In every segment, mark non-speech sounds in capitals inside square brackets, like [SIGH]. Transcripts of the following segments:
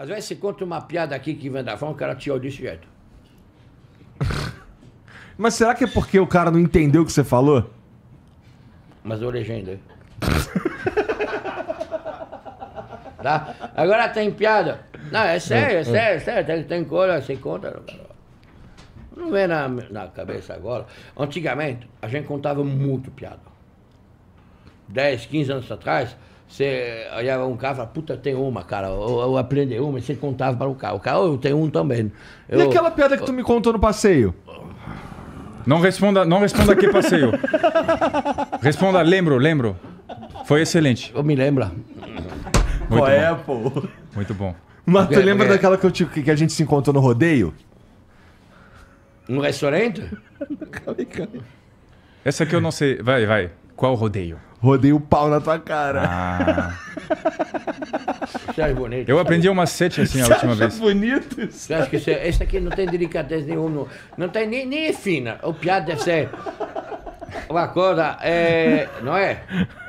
Às vezes você conta uma piada aqui que vem da fã, o cara te olha desse jeito. [LAUGHS] Mas será que é porque o cara não entendeu o que você falou? Mas eu legenda. [LAUGHS] tá? Agora tem piada. Não, é sério, é, é, é sério, é sério. Tem, tem coisa, você conta. Não vem na, na cabeça agora. Antigamente, a gente contava muito piada. 10, 15 anos atrás, você olhava um carro e falava, puta, tem uma, cara. Ou eu aprendi uma e você contava para o carro. O carro, eu tenho um também. Eu, e aquela pedra que tu me contou no passeio? Não responda, não responda que passeio. responda, lembro, lembro. Foi excelente. Eu me lembro. Muito Qual é, pô? Muito bom. Mas tu lembra porque... daquela que, eu te, que a gente se encontrou no rodeio? No restaurante? [LAUGHS] Essa aqui eu não sei. Vai, vai. Qual rodeio? rodei o pau na tua cara. Ah. Você acha bonito? Eu aprendi um macete assim a Você última acha vez. bonito isso? Você acha que isso é- esse aqui não tem delicadeza nenhuma. Não, não tem nem, nem é fina. O piado deve ser uma coisa, é, não é?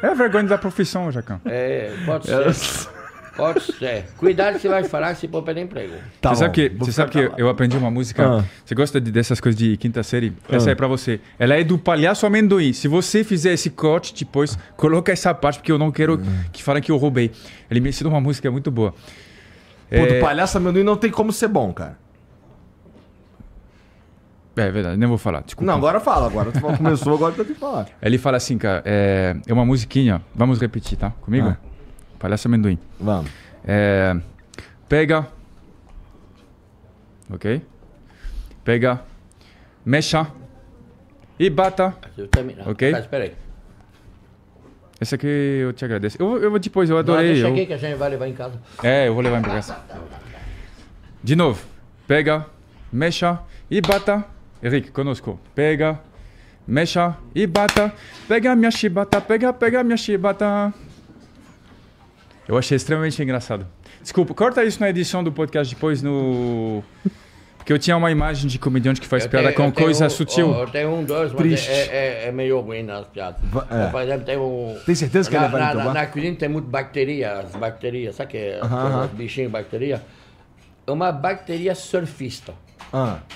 É a vergonha da profissão, Jacão. É, pode ser. Pode ser. Cuidado que você vai falar que se pôr perder emprego. Tá você bom, sabe que, você sabe que eu aprendi uma música. Ah. Você gosta de, dessas coisas de quinta série? Ah. Essa é pra você. Ela é do palhaço amendoim. Se você fizer esse corte, depois coloca essa parte, porque eu não quero hum. que falem que eu roubei. Ele me ensinou uma música muito boa. Pô, é... do palhaço amendoim não tem como ser bom, cara. É verdade, nem vou falar, desculpa. Não, agora fala, agora tu [LAUGHS] começou, agora tu tem que falar. Ele fala assim, cara, é, é uma musiquinha, vamos repetir, tá? Comigo? Ah. Palhaço amendoim. Vamos. É, pega. Ok? Pega. Mexa. E bata. Ok? Tá, espera aí. Esse aqui eu te agradeço. Eu, eu depois, eu adorei. Não, deixa eu... que a gente vai levar em casa. É, eu vou levar em casa. De novo. Pega. Mexa. E bata. Henrique, conosco. Pega. Mexa. E bata. Pega minha chibata. Pega, pega minha chibata. Eu achei extremamente engraçado. Desculpa, corta isso na edição do podcast depois no. Porque eu tinha uma imagem de comediante que faz eu piada tenho, com coisa um, sutil. Oh, eu tenho um, dois, mas é, é, é, é, meio ruim nas piadas. É. Eu, por exemplo, tem um. Tem certeza que na, ele vai na, tomar? na cozinha tem muito bactéria, as bacterias, sabe que é? Uh -huh. Bichinho, bacteria. É uma bactéria surfista. Uh ah. -huh.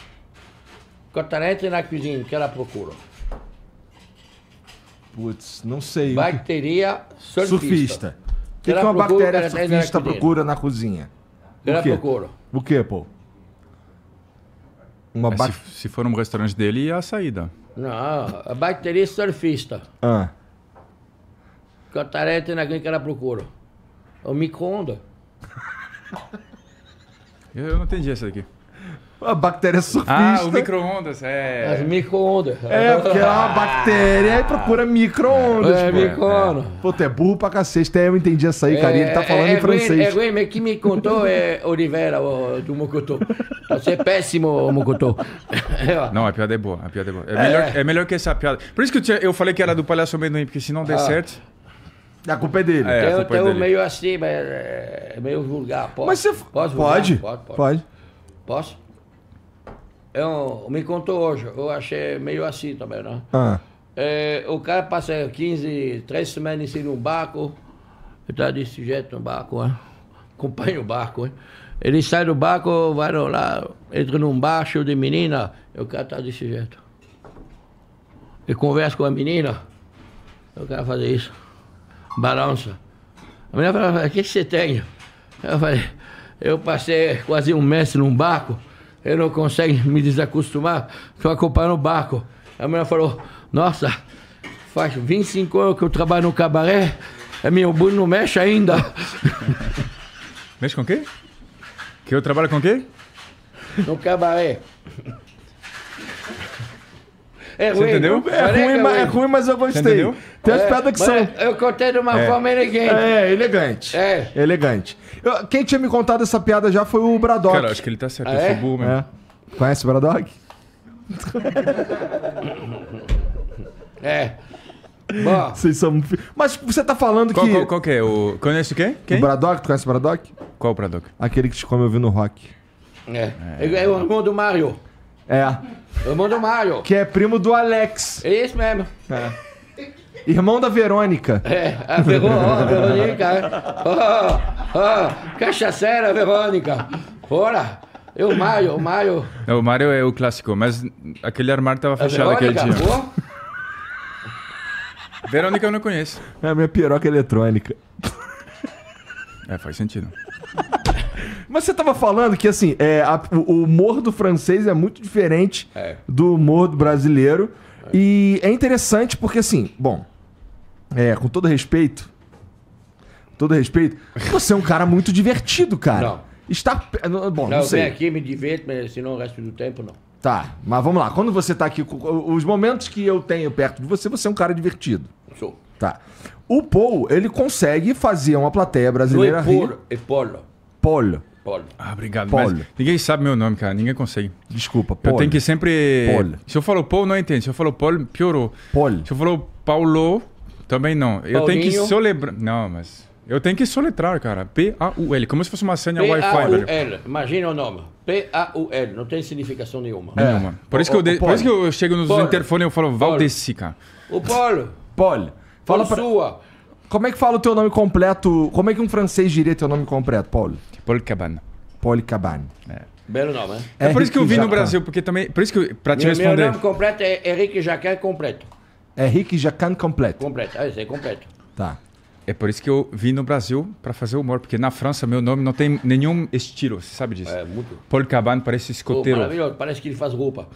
Quando ela entra na cozinha, o que ela procura? Putz, não sei. Bactéria surfista. surfista que, que uma bactéria surfista procura na cozinha? Ela procura. O que, pô? Uma é, se, se, for no restaurante dele, é a saída. Não, a bactéria surfista. Ah. Catareta na que ela procura. É o micro eu, eu não entendi essa daqui. A bactéria surfista. Ah, o micro-ondas, é. As micro-ondas. É, porque é uma bactéria e procura ah, micro-ondas. É, micro-ondas. É. Pô, tu é burro pra cacete. Até eu entendi essa aí, cara. Ele tá é, falando é em francês. É é mas que me contou é Oliveira, do Mocotô. Você tá é péssimo, Mocotô. [LAUGHS] Não, a piada é boa. A piada é boa. É, Melhor, é melhor que essa piada. Por isso que eu, falei que era do Palhaço Amendoim, porque se não der ah. certo... A culpa é dele. É, eu tenho meio assim, mas meio vulgar. Posso? Mas você... Pode, pode. Pode. Posso? eu, me contou hoje, eu achei meio assim também, né? Ah. É, o cara passa 15, 3 semanas em um barco, está desse jeito no barco, né? acompanha o barco. Né? Ele sai do barco, vai lá, entra num bar cheio de menina, o cara está desse jeito. Ele conversa com a menina, o cara faz isso, balança. A menina fala, o que, que você tem? Eu falei, eu passei quase um mês num barco, ele não consegue me desacostumar. Estou acompanhando o barco. A mulher falou: Nossa, faz 25 anos que eu trabalho no cabaré. É meu burro não mexe ainda. [LAUGHS] mexe com o quê? Que eu trabalho com o quê? No cabaré. É, é, é, é ruim. entendeu? É, é, ruim, mas, é ruim, mas eu gostei. Tem as piadas que são. Eu contei de uma forma elegante. É, elegante. É. Elegante. Eu, quem tinha me contado essa piada já foi o Bradock. Cara, acho que ele tá certo. Ah, eu sou burro mesmo. Conhece o Bradock? [LAUGHS] é. Bom. Vocês são. Mas você tá falando qual, que. Qual, qual que é? O... Conhece quem? quem? O Bradock? Tu conhece o Bradock? Qual o Bradock? Aquele que te come ouvindo rock. É. É, é o irmão do Mario. É. Irmão do Mario. Que é primo do Alex. É isso mesmo. É. Irmão da Verônica. É, a, Verô, oh, a Verônica. Oh, oh, cachaceira, Verônica. Fora. Eu, o Mario, o Mario. É, o Mario é o clássico, mas aquele armário tava é fechado aquele dia. Pô? Verônica eu não conheço. É a minha piroca eletrônica. É, faz sentido. Mas você tava falando que, assim, é, a, o humor do francês é muito diferente é. do humor do brasileiro. É. E é interessante porque, assim, bom, é, com todo respeito, com todo respeito, você é um cara muito divertido, cara. Não. Está... Bom, não, não sei. Eu aqui, me diverto mas senão o resto do tempo não. Tá, mas vamos lá. Quando você tá aqui, os momentos que eu tenho perto de você, você é um cara divertido. Sou. Tá. O Paul, ele consegue fazer uma plateia brasileira não é por, rir. É polo. Paul. Paul. Ah, obrigado. Paul. ninguém sabe meu nome, cara. Ninguém consegue. Desculpa, Paul. Eu tenho que sempre. Paul. Se eu falo Paul, não entende. Se eu falo Paul, piorou. Paul. Se eu falo Paulo, também não. Paulinho. Eu tenho que celebrar. Não, mas. Eu tenho que soletrar, cara. P-A-U-L. Como se fosse uma senha Wi-Fi, velho. P-A-U-L. Imagina o nome. P-A-U-L. Não tem significação nenhuma. É. Nenhuma. Por, isso que eu de... Por isso que eu chego nos Paulo. interfones e eu falo Valdeci, cara. O Paulo. Paulo. Fala pra... sua. Como é que fala o teu nome completo? Como é que um francês diria teu nome completo, Paulo? Paul Cabane. Paul Cabane. É. Belo nome, né? É por isso que eu vim no Brasil, porque também. Por isso que. Eu, pra te meu, responder. Meu nome completo é Henrique Jacquin completo. É Henrique Jacquin completo. Completo, ah, isso é completo. Tá. É por isso que eu vim no Brasil para fazer humor, porque na França meu nome não tem nenhum estilo, você sabe disso. É, muito. Paul Cabane parece escoteiro. Oh, maravilhoso, parece que ele faz roupa.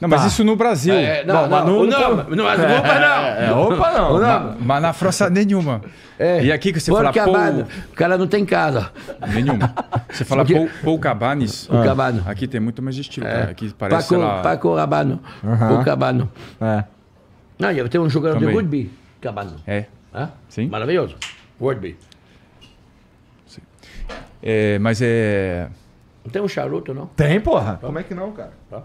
Não, mas tá. isso no Brasil. É, não, Bom, não, não, não, não, as é roupas é, não. É, é, roupa não. não. Mas, na França nenhuma. É. E aqui que você Porque fala Pou... O cara não tem casa. Nenhuma. Você fala Porque... Pou, Pou Cabanes. Ah. Cabano. Aqui tem muito mais estilo, é. cara. Aqui parece, Paco, lá... Paco Rabano. Uhum. Pou Cabano. É. Não, ah, eu tenho um jogador Também. de rugby, Cabano. É. Hã? Sim. Maravilhoso. Rugby. Sim. É, mas é... Não tem um charuto, não? Tem, porra. Como é que não, cara? Tá.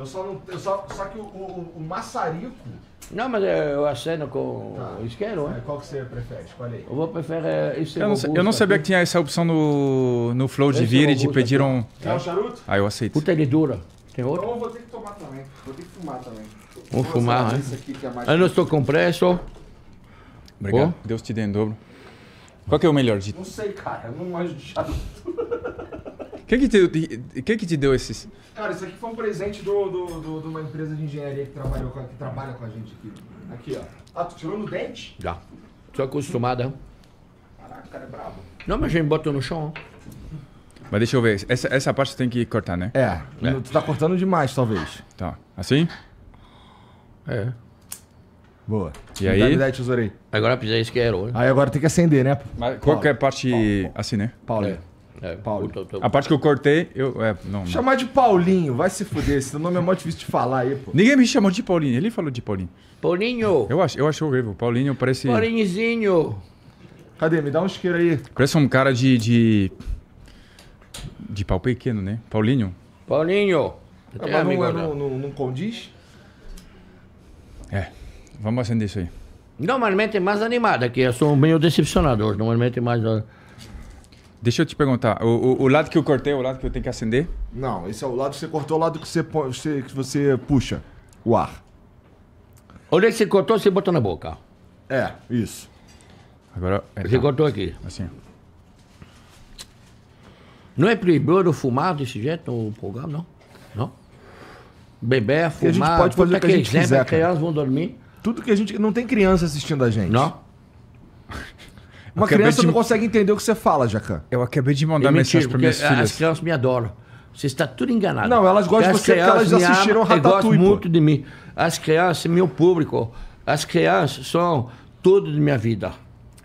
Eu só não. Eu só, só que o, o, o maçarico. Não, mas eu aceno com tá. isqueiro, né? Qual que você prefere? Escolhe aí. Eu vou preferir esse eu não, sei, eu não sabia aqui. que tinha essa opção no, no Flow de Vire de pedir um. Quer um charuto? Ah, eu aceito. Puta, ele é dura. Tem outro? Então eu vou ter que tomar também. Vou ter que fumar também. Vou fumar, né? eu é ah, não estou com pressa. Obrigado. Oh. Deus te dê em dobro. Qual que é o melhor de? Não sei, cara. Eu não manjo de charuto. [LAUGHS] O que te, que te deu esses? Cara, isso aqui foi um presente de do, do, do, de uma empresa de engenharia que, trabalhou com, que trabalha com a gente aqui. Aqui, ó. Ah, tu tirou no dente? Já. Tô acostumada. Caraca, o cara é brabo. Não, mas a gente botou no chão. Mas deixa eu ver. Essa, essa parte tem que cortar, né? É, é. Tu tá cortando demais, talvez. Tá. Assim? É. Boa. E aí? Me dá, me dá, Agora precisa isqueiro. Né? Aí agora tem que acender, né? Mas parte assim, né? Paulo. É. É, Paulo. A parte que eu cortei, eu. É, não, Chamar de Paulinho, vai se fuder. Esse nome é mó difícil de falar aí, pô. Ninguém me chamou de Paulinho, ele falou de Paulinho. Paulinho! Eu acho, eu acho horrível. Paulinho parece. Paulinhozinho! Cadê? Me dá um isqueiro aí. Parece um cara de. de, de pau pequeno, né? Paulinho. Paulinho! É mas não, é, não, não, não condiz? É. Vamos acender isso aí. Normalmente é mais animada, que eu sou meio decepcionado hoje. Normalmente é mais. Deixa eu te perguntar, o, o, o, lado que eu cortei é o lado que eu tenho que acender? Não, esse é o lado que você cortou, o lado que você, você, que você puxa o ar. Onde é que você cortou, você botou na boca. É, isso. Agora. É, você tá. cortou aqui. Assim. Não é proibido fumar desse jeito o programa, não? Não? Beber, fumar, e a gente pode fazer o que a gente quiser. As crianças vão dormir. Tudo que a gente. Não tem criança assistindo a gente. Não. Uma criança de... não consegue entender o que você fala, Jacan. Eu acabei de mandar é mensagem para minhas filhas. As crianças me adoram. Você está tudo enganado. Não, elas gostam de você porque elas assistiram Ratatouille. Gostam muito de mim. As crianças, meu público, as crianças são tudo de minha vida.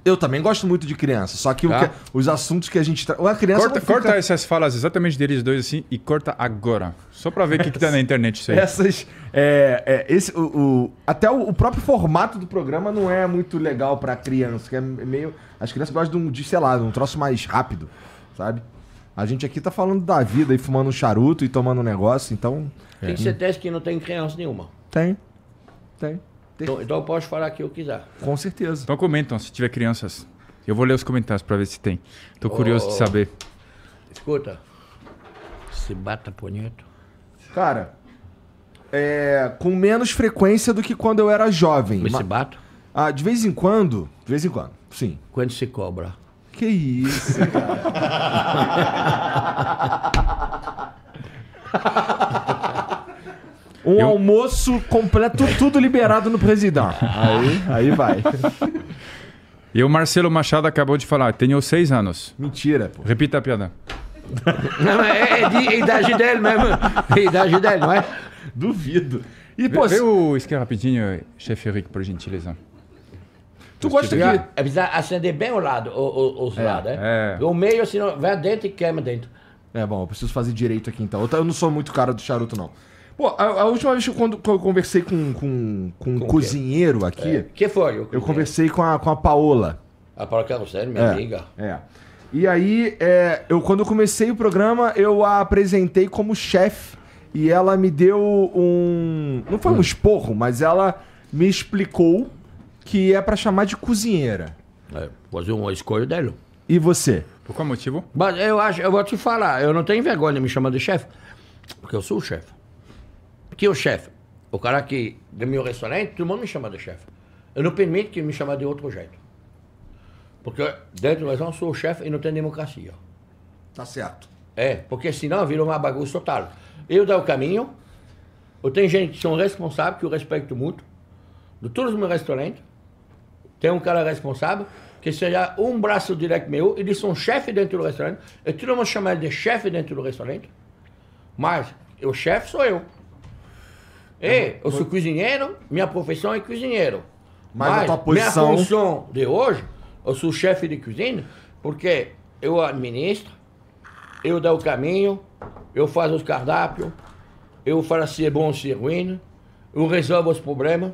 Eu também gosto muito de criança, só que, tá. que os assuntos que a gente traz. A criança. Corta, fica... corta essas falas exatamente deles dois assim e corta agora. Só pra ver o que, que tá na internet isso aí. Essas. É, é, esse, o, o, até o, o, próprio formato do programa não é muito legal pra criança, que é meio. As crianças gostam de, um, de sei lá, um troço mais rápido, sabe? A gente aqui tá falando da vida e fumando um charuto e tomando um negócio, então. Tem certeza é, que não tem criança nenhuma? Tem. Tem. Então, então eu posso falar o que eu quiser. Com certeza. Então comentam, se tiver crianças. Eu vou ler os comentários para ver se tem. Tô curioso oh, de saber. Escuta. Se bata bonito. Cara, é, com menos frequência do que quando eu era jovem. Mas se bata? Ah, de vez em quando. De vez em quando, sim. Quando se cobra. Que isso, cara. [LAUGHS] Um eu... almoço completo, tudo liberado no presidente. Aí, aí vai. [LAUGHS] E o Marcelo Machado acabou de falar, tenho seis anos. Mentira, pô. Repita a piada. [LAUGHS] Não, é, é, de, idade dele mesmo. É idade dele, não é? Duvido. E, pô, vê, vê o esquema rapidinho, chefe Rick, por gentileza. Tu gosta que É preciso acender bem o lado, o, o, os é, lados, né? É. O meio, senão, vai dentro e queima dentro. É bom, eu preciso fazer direito aqui então. Eu não sou muito cara do charuto, não. Pô, a, a, última vez que eu, quando, eu conversei com, com, com, com um cozinheiro aqui. É. Que foi? Eu conversei com a, com a Paola. A Paola Carrossel, é minha é, amiga. É. E aí, é, eu, quando eu comecei o programa, eu a apresentei como chefe. E ela me deu um. Não foi um hum. esporro, mas ela me explicou que é para chamar de cozinheira. É, fazer uma escolha dela. E você? Por qual motivo? Mas eu acho, eu vou te falar, eu não tenho vergonha de me chamar de chefe, porque eu sou o chefe que o chefe, o cara que do meu restaurante, todo mundo me chama de chefe. Eu não permito que me chame de outro jeito. Porque dentro do restaurante sou o chefe e não tem democracia. Tá certo. É, porque senão vira uma bagunça total. Eu dou o caminho, eu tenho gente que são responsáveis, que eu respeito muito. De todos os meus restaurantes, tem um cara responsável, que seja um braço direto meu, eles são chefe dentro do restaurante, e todo mundo chama ele de chefe dentro do restaurante, mas o chefe sou eu. É, é, eu sou cozinheiro, minha profissão é cozinheiro. Mas, mas a tua posição... minha função de hoje, eu sou chefe de cozinha, porque eu administro, eu dou o caminho, eu faço os cardápios, eu falo se é bom ou se é ruim, eu resolvo os problemas.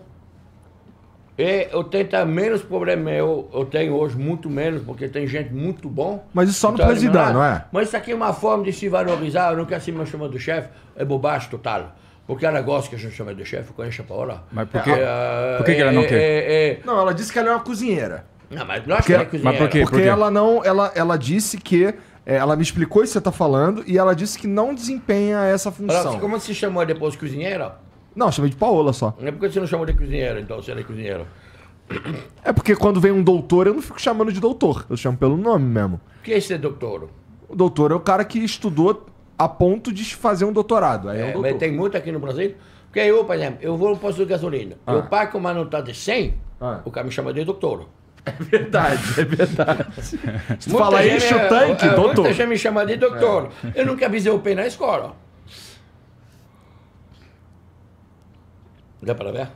E é, eu tento tá menos problema, eu, eu tenho hoje muito menos, porque tem gente muito bom. Mas isso só no então, presidente, não é? Mas isso aqui é uma forma de se valorizar, eu não quero se me chamar chefe, é bobagem total. Porque ela gosta que a gente chama de chefe, com a Paola. Mas por que, é, por que, que ela não é, quer? É, é, não, ela disse que ela é uma cozinheira. Não, mas não acho que ela é cozinheira. Mas por quê? Porque por quê? ela não. Ela, ela disse que. É, ela me explicou isso que você tá falando e ela disse que não desempenha essa função. como se chamou depois de cozinheira? Não, chamei de Paola só. É porque você não chamou de cozinheira, então, você é cozinheira. É porque quando vem um doutor, eu não fico chamando de doutor. Eu chamo pelo nome mesmo. O que é esse doutor? O doutor é o cara que estudou a ponto de fazer um doutorado. Aí é, é um mas tem muito aqui no Brasil. Porque eu, por exemplo, eu vou no posto de gasolina. Ah. Eu pago uma nota tá de 100, ah. o cara me chama de doutor. É verdade, é verdade. [LAUGHS] Se tu fala isso, o tanque, é, doutor. Muita gente me chama de doutor. É. Eu nunca avisei o pé na escola. Dá para ver?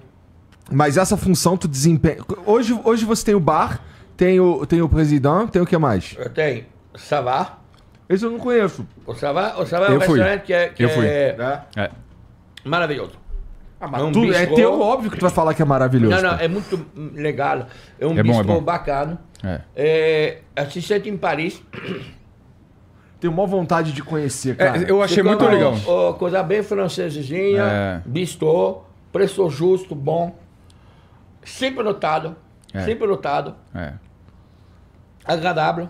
Mas essa função tu desempenha... Hoje, hoje você tem o bar, tem o, tem o presidente, tem o que mais? Eu tenho Savar, esse eu não conheço. o Savá é um fui. restaurante que é, que Eu fui. é É. é. maravilhoso. Ah, É um é teu óbvio que tu vai falar que é maravilhoso. Não, não, é muito legal. É um É bom, é bom. bacana. É. É, assistente em Paris. [COUGHS] Tenho maior vontade de conhecer, é, cara. É, eu achei muito legal. coisa bem francesinha, É. bistrô, preço justo, bom. Sempre lotado. É. Sempre lotado. É. Agradável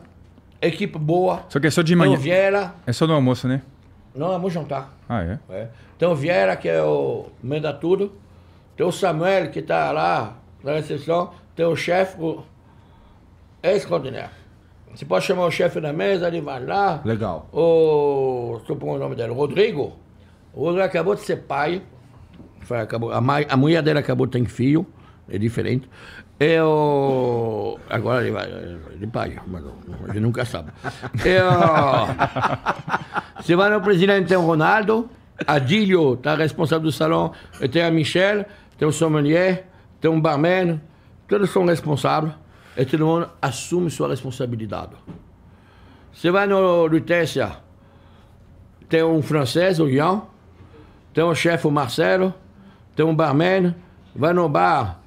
equipe boa. Só que é só de manhã. Vieira. É só no almoço, né? Não, vamos jantar. Ah, é? é. Então, Vieira, que é o manda tudo. Tem o Samuel, que tá lá na recepção. Tem o chefe, o ex-continente. Você pode chamar o chefe da mesa, ele vai lá. Legal. O. Suponho o nome dele, Rodrigo. O Rodrigo acabou de ser pai. Foi, acabou, a, a mulher dele acabou de ter filho é diferente. É o. Agora ele vai. Ele paga, mas não, nunca sabe. É o. Você vai no presidente Ronaldo, Adílio está responsável do salão, tem a Michelle, tem o sommelier, tem o barman, todos são responsáveis e todo mundo assume sua responsabilidade. Você vai no Lutécia, tem um francês, o Ian, tem o chefe, o Marcelo, tem um barman, vai no bar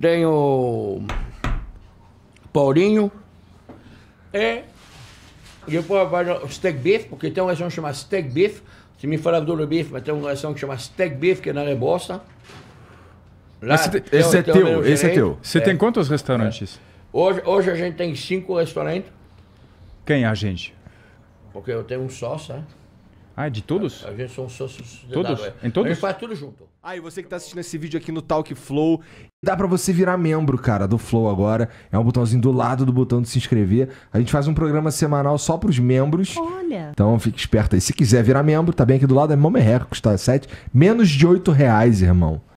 tem o Paulinho e depois vai o steak beef, porque tem uma versão que chama steak beef. Você me falava do beef, mas tem uma versão que chama steak beef, que não é bosta. Lá, esse, esse é tem é teu, esse gerente. é teu. Você é. tem quantos restaurantes? É. Hoje, hoje a gente tem cinco restaurantes. Quem é a gente? Porque eu tenho um sócio, né? Ah, de todos? A, a gente são sócios de todos? Em todos? A gente faz tudo junto. Ah, e você que tá assistindo esse vídeo aqui no Talk Flow, dá para você virar membro, cara, do Flow agora. É um botãozinho do lado do botão de se inscrever. A gente faz um programa semanal só pros membros. Olha. Então fique esperto aí. Se quiser virar membro, tá bem aqui do lado, é Momerreco, custa tá? 7. Menos de 8 reais, irmão.